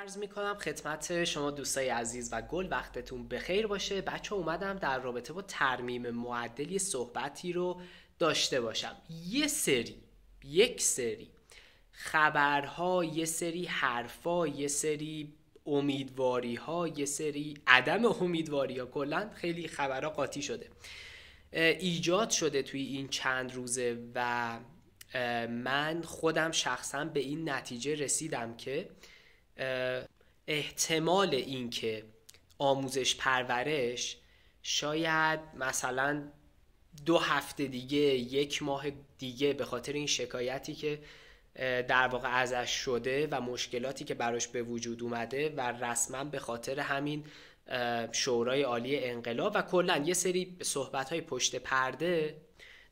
عرض می کنم خدمت شما دوستای عزیز و گل وقتتون بخیر باشه بچه اومدم در رابطه با ترمیم معدل صحبتی رو داشته باشم یه سری یک سری خبرها یه سری حرفا یه سری امیدواری ها یه سری عدم امیدواری ها کلا خیلی خبرها قاطی شده ایجاد شده توی این چند روزه و من خودم شخصا به این نتیجه رسیدم که احتمال اینکه آموزش پرورش شاید مثلا دو هفته دیگه یک ماه دیگه به خاطر این شکایتی که در واقع ازش شده و مشکلاتی که براش به وجود اومده و رسما به خاطر همین شورای عالی انقلاب و کلا یه سری صحبت های پشت پرده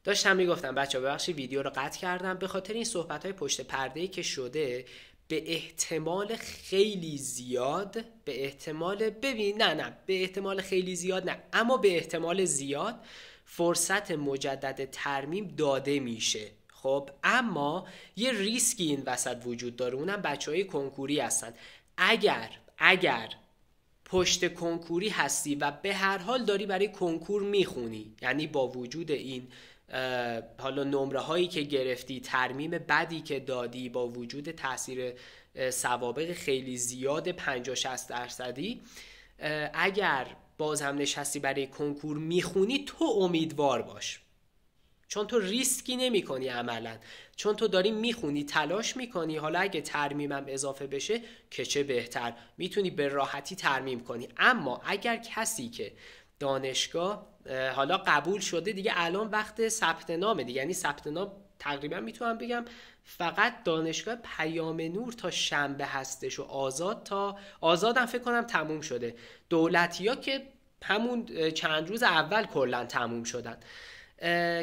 داشتم میگفتم بچه ببخشید ویدیو رو قطع کردم به خاطر این صحبت های پشت پرده ای که شده به احتمال خیلی زیاد به احتمال ببین نه نه به احتمال خیلی زیاد نه اما به احتمال زیاد فرصت مجدد ترمیم داده میشه خب اما یه ریسکی این وسط وجود داره اونم بچه های کنکوری هستن اگر اگر پشت کنکوری هستی و به هر حال داری برای کنکور میخونی یعنی با وجود این حالا نمره هایی که گرفتی ترمیم بدی که دادی با وجود تاثیر سوابق خیلی زیاد 50 60 درصدی اگر باز هم نشستی برای کنکور میخونی تو امیدوار باش چون تو ریسکی نمی کنی عملا چون تو داری میخونی تلاش میکنی حالا اگه ترمیمم اضافه بشه که چه بهتر میتونی به راحتی ترمیم کنی اما اگر کسی که دانشگاه حالا قبول شده دیگه الان وقت ثبت نامه دیگه یعنی ثبت نام تقریبا میتونم بگم فقط دانشگاه پیام نور تا شنبه هستش و آزاد تا آزادم فکر کنم تموم شده دولتی ها که همون چند روز اول کلا تموم شدن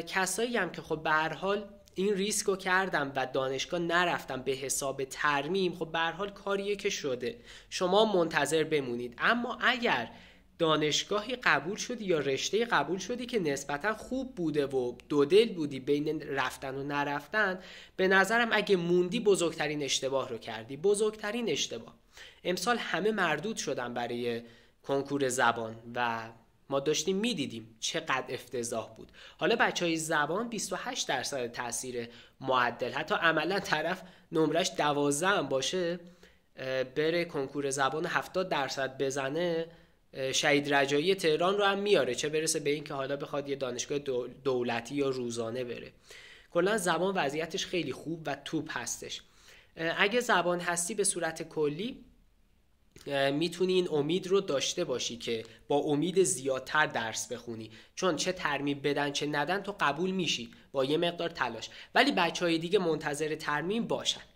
کسایی هم که خب به حال این ریسک رو کردم و دانشگاه نرفتم به حساب ترمیم خب به حال کاریه که شده شما منتظر بمونید اما اگر دانشگاهی قبول شدی یا رشته قبول شدی که نسبتا خوب بوده و دو دل بودی بین رفتن و نرفتن به نظرم اگه موندی بزرگترین اشتباه رو کردی بزرگترین اشتباه امسال همه مردود شدن برای کنکور زبان و ما داشتیم میدیدیم چقدر افتضاح بود حالا بچه های زبان 28 درصد تاثیر معدل حتی عملا طرف نمرش 12 باشه بره کنکور زبان 70 درصد بزنه شهید رجایی تهران رو هم میاره چه برسه به اینکه حالا بخواد یه دانشگاه دولتی یا روزانه بره کلا زبان وضعیتش خیلی خوب و توپ هستش اگه زبان هستی به صورت کلی میتونی این امید رو داشته باشی که با امید زیادتر درس بخونی چون چه ترمیم بدن چه ندن تو قبول میشی با یه مقدار تلاش ولی بچه های دیگه منتظر ترمیم باشن